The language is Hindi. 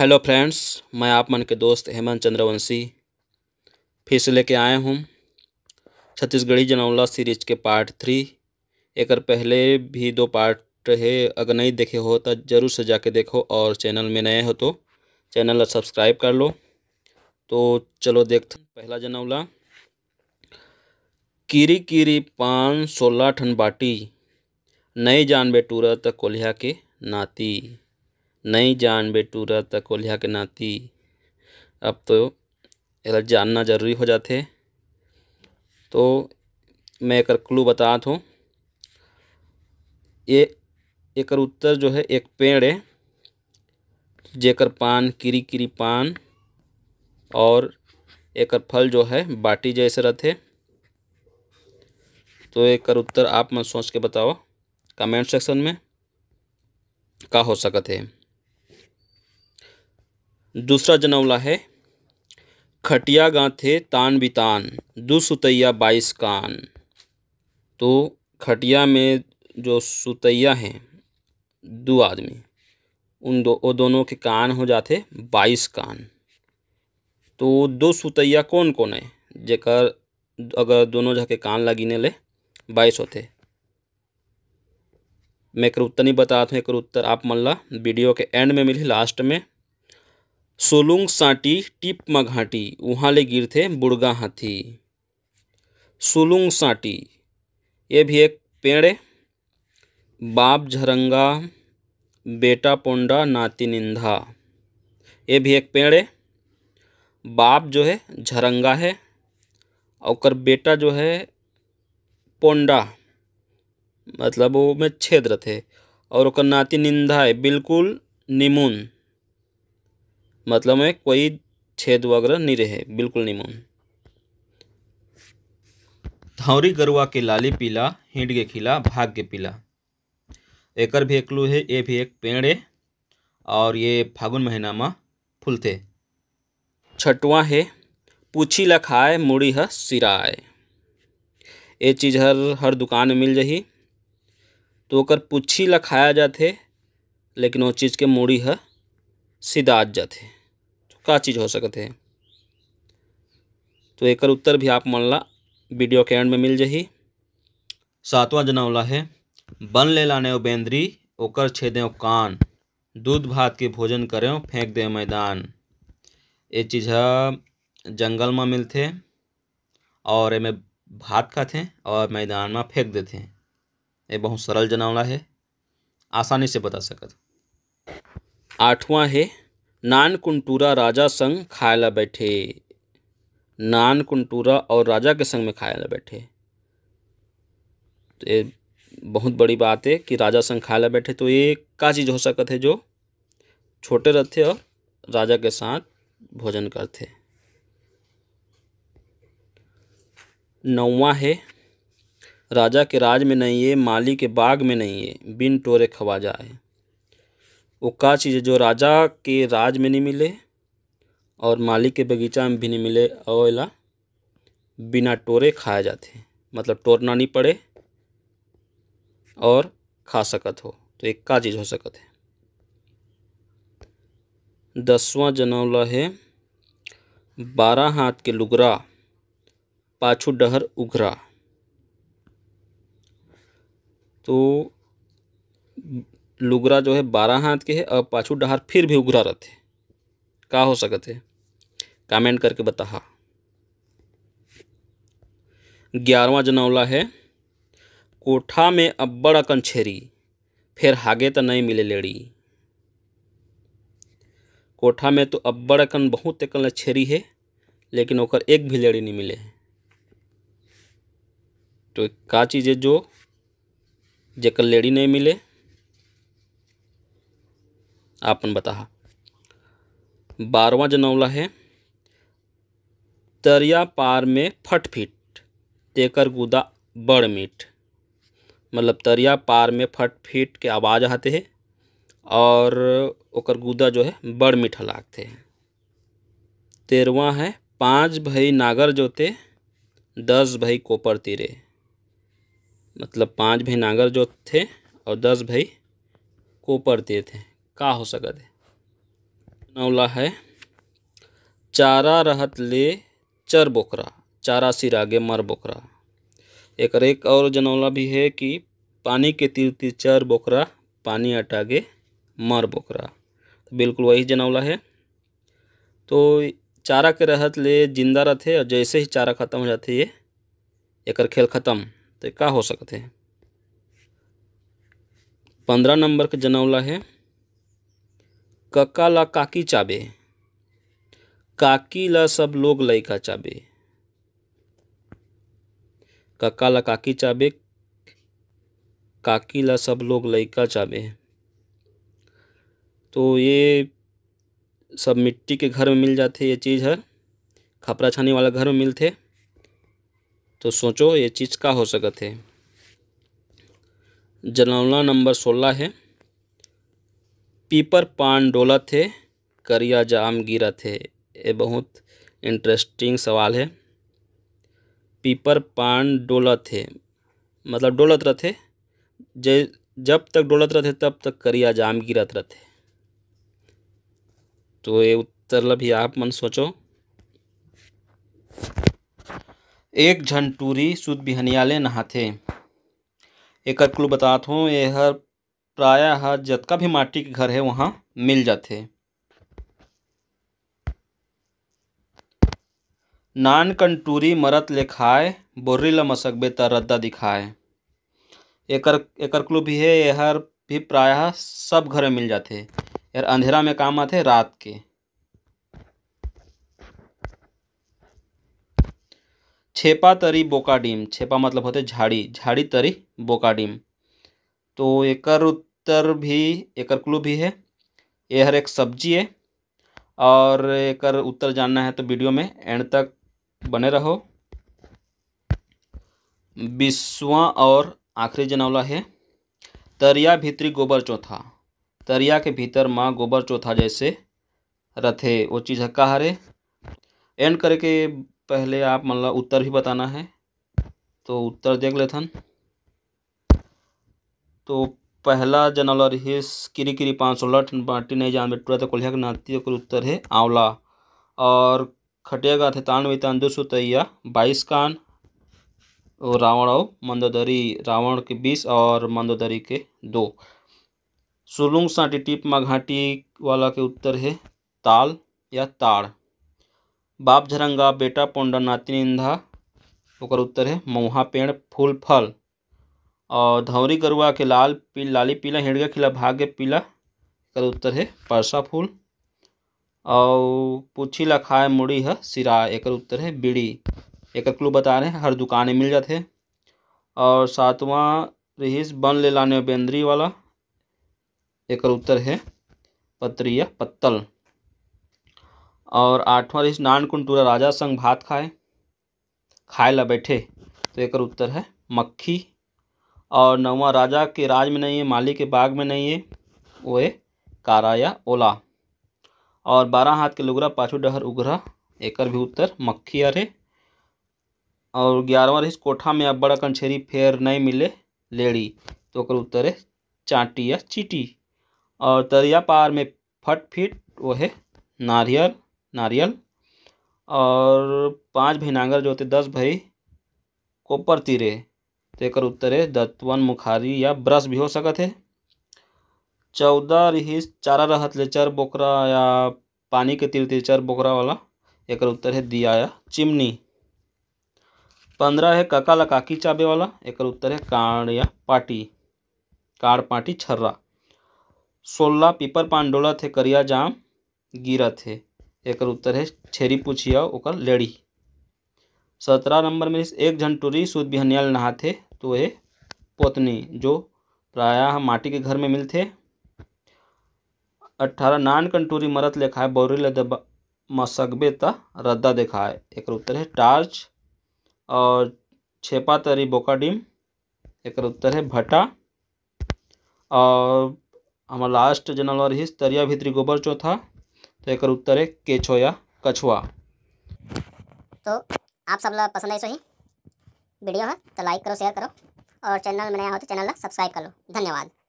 हेलो फ्रेंड्स मैं आप मन के दोस्त हेमंत चंद्रवंशी फिर से लेके आए हूँ छत्तीसगढ़ी जनौला सीरीज के पार्ट थ्री एक पहले भी दो पार्ट रहे अगर नहीं देखे हो तो ज़रूर से जाके देखो और चैनल में नए हो तो चैनल सब्सक्राइब कर लो तो चलो देख पहला जनौला कीरी कीरी पान सोलह ठन बाटी नहीं जान बे तक कोल्हा के नाती नहीं जान बेटू रहता कोल्हा के नाती अब तो एला जानना जरूरी हो जाते तो मैं एक क्लू बता दूँ ये एक उत्तर जो है एक पेड़ है जेकर पान किरी किरी पान और एक फल जो है बाटी जैसे रहते तो एक उत्तर आप मन सोच के बताओ कमेंट सेक्शन में का हो सकते हैं दूसरा जनावला है खटिया गाँथे तान बितान दो सुतैया बाईस कान तो खटिया में जो सुतैया हैं दो आदमी उन दो वो दोनों के कान हो जाते बाईस कान तो दो सुतैया कौन कौन है जेकर अगर दोनों जगह के कान लगीने ले बाईस होते मैं एक उत्तर नहीं हूँ एक उत्तर आप मल्ला वीडियो के एंड में मिली लास्ट में सोलुंग साटी टिपमा घाटी वहाँ ले गिर थे बुड़गा हाथी सोलुंग साटी ये भी एक पेड़ है बाप झरंगा बेटा पोंडा नाती निंदा ये भी एक पेड़ है बाप जो है झरंगा है और बेटा जो है पोंडा मतलब वो में छेद थे और नाती निंदा है बिल्कुल निमुन मतलब में कोई छेद वगैरह नहीं रहे बिल्कुल नहीं मन धौरी गरुआ के लाली पीला हिंड के खिला भाग के पीला एकर भी एक क्लू है ये भी एक पेड़ है और ये फागुन महीना में फूलते छठवा है पूछी ल खाए मुड़ी है सिराए ये चीज़ हर हर दुकान में मिल जाही तो अगर पूछी ल खाया जाते लेकिन वो चीज़ के मुड़ी है जाते हैं का चीज़ हो सकते हैं तो एक उत्तर भी आप मान ला वीडियो के एंड में मिल जाही सातवां जनावला है बन ले लाने बेंद्री ओकर छेदे कान दूध भात के भोजन करें फेंक दे मैदान ये चीज़ जंगल में मिलते और एमें भात खाते और मैदान में फेंक देते ये बहुत सरल जनावला है आसानी से बता सकत आठवां है नानकुंटूरा राजा संग खायला बैठे नानकुंटूरा और राजा के संग में खायला ला बैठे तो ये बहुत बड़ी बात है कि राजा संग खायला बैठे तो ये का चीज़ हो सकते थे जो छोटे रहते और राजा के साथ भोजन करते नौवा है राजा के राज में नहीं है माली के बाग में नहीं है बिन टोरे खवाजा है वो का चीज़ है जो राजा के राज में नहीं मिले और मालिक के बगीचा में भी नहीं मिले अवेला बिना टोरे खाया जाते मतलब टोरना नहीं पड़े और खा सकत हो तो एक का चीज़ हो सकत है दसवां जनौला है बारह हाथ के लुगरा पाछू डहर उघरा तो लुगरा जो है बारह हाथ के है और पाछू डहार फिर भी उगरा रहते का हो सकते है कमेंट करके बता ग्यारहवा जनौला है कोठा में अब्बड़ अकन छेरी फिर हागे तो नहीं मिले लेड़ी कोठा में तो अब्बड़ अकन बहुत अकन छेरी है लेकिन ओकर एक भी लेड़ी नहीं मिले तो का चीज़ है जो जेकर लेड़ी नहीं मिले आपन बता बारवा जनौला है तरिया पार में फट फिट तेकर गुदा बड़ मीठ मतलब तरिया पार में फट फिट के आवाज़ आते हैं और ओकर गुदा जो है बड़ मीठा लागते हैं तेरवा है पाँच भई नागर जोते दस भई कोपर तीरे मतलब पाँच भई नागर जोत थे और दस भई कोपर तीर थे का हो सकत है नौला है चारा रहत ले चर बोकरा चारा सिरागे मर बोकरा एक एक और जनौला भी है कि पानी के तीर तीर चर बोकरा पानी अटागे मर बोकरा तो बिल्कुल वही जनौला है तो चारा के रहत ले जिंदा रहते और जैसे ही चारा खत्म हो जाते ये एक खेल ख़त्म तो का हो सकते हैं पंद्रह नंबर का जनौला है कका ला काकी चाबे काकी ला सब लोग लइका चाबे कका ला काकी चाबे काकी ला सब लोग लइका चाबे तो ये सब मिट्टी के घर में मिल जाते ये चीज़ है खपरा छानी वाला घर में मिलते तो सोचो ये चीज़ का हो सकते है जनौला नंबर सोलह है पीपर पान डोला थे करिया जाम गिरा थे ये बहुत इंटरेस्टिंग सवाल है पीपर पान डोला थे मतलब डोलत रहते जय जब तक डोलत रहते तब तक करिया जाम गिरत रहते तो ये उत्तर ला भी आप मन सोचो एक झन टूरी सुद बिहनियाले नहाते एक क्लू बतात हूँ ये हर प्रायः जतका भी माटी के घर है वहाँ मिल जाते नान कंटूरी मरत ले खाए बोर्री ल मसकबे त रद्दा दिखाए एकर एकर क्लू भी है यहर भी प्रायः सब घर में मिल जाते यार अंधेरा में काम आते रात के छेपा तरी बोकाडीम छेपा मतलब होते झाड़ी झाड़ी तरी बोकाडीम तो एकर तर भी एकर क्लू भी है ये हर एक सब्जी है और एक उत्तर जानना है तो वीडियो में एंड तक बने रहो बीसवा और आखिरी जनावला है तरिया भीतरी गोबर चौथा तरिया के भीतर माँ गोबर चौथा जैसे रथे वो चीज़ है कहा है एंड करे के पहले आप मतलब उत्तर भी बताना है तो उत्तर देख लेथन तो पहला जनलर हिस किरी किरी पाँच सौ लठ बाटी नहीं जान बेटुरा तो कोल्हा के नाती ओकर तो उत्तर है आंवला और खटिया का थे तानवे तान दो सौ तैया बाईस कान और रावण और मंदोदरी रावण के बीस और मंदोदरी के दो सुलुंग साटी टिप मा घाटी वाला के उत्तर है ताल या ताड़ बाप झरंगा बेटा पोंडा नातिन इंधा ओकर उत्तर है मऊहा पेड़ फूल फल और धौरी गरुआ के लाल पी लाली पीला हिड़गा खिला भाग्य पीला कर उत्तर है परसा फूल और पूछी ला खाए मुड़ी है सिरा एक उत्तर है बीड़ी एक क्लू बता रहे हैं हर दुकाने मिल जाते हैं और सातवां रिहिस बन ले लाने बेंद्री वाला एक उत्तर है पत्रिया पत्तल और आठवां रिहिस नान कुंटूरा राजा संग भात खाए खाए ला बैठे तो एक उत्तर है मक्खी और नौवा राजा के राज में नहीं है माली के बाग में नहीं है वो है कारा या ओला और बारह हाथ के लुगरा पाछू डहर उगरा एकर भी उत्तर मक्खियर है और ग्यारहवा रही कोठा में अब बड़ा कंछेरी फेर नहीं मिले लेड़ी तो कर उत्तर है चाटी या चीटी और तरिया पार में फट फिट वो है नारियल नारियल और पांच भई नांगर जो होते दस भई कोपर तीरे तो एक उत्तर है दत्वन मुखारी या ब्रश भी हो सकत है चौदह रिहिस चारा रहत ले चर बोकरा या पानी के तीर तीर चर बोकरा वाला एक उत्तर है दिया या चिमनी पंद्रह है काका लकाकी चाबे वाला एक उत्तर है काड़ या पाटी काड़ पाटी छर्रा सोलह पीपर पांडोला थे करिया जाम गिरा थे एक उत्तर है छेरी पुछिया लेड़ी सत्रह नंबर में एक झन टूरी सूद नहा नहाते तो वह पोतनी जो प्रायः माटी के घर में मिलते अठारह नान कंटूरी मरत लेखा है बौरी ले दबा मसगबे त रद्दा देखा है एक उत्तर है टार्च और छेपा तरी बोकाडीम एक उत्तर है भट्टा और हमारा लास्ट जनरल और हिस्स तरिया भित्री गोबर चौथा तो एक उत्तर है केछो या कछुआ तो आप सब पसंद आई सही वीडियो है तो लाइक करो शेयर करो और चैनल में नया हो तो चैनल सब्सक्राइब कर लो धन्यवाद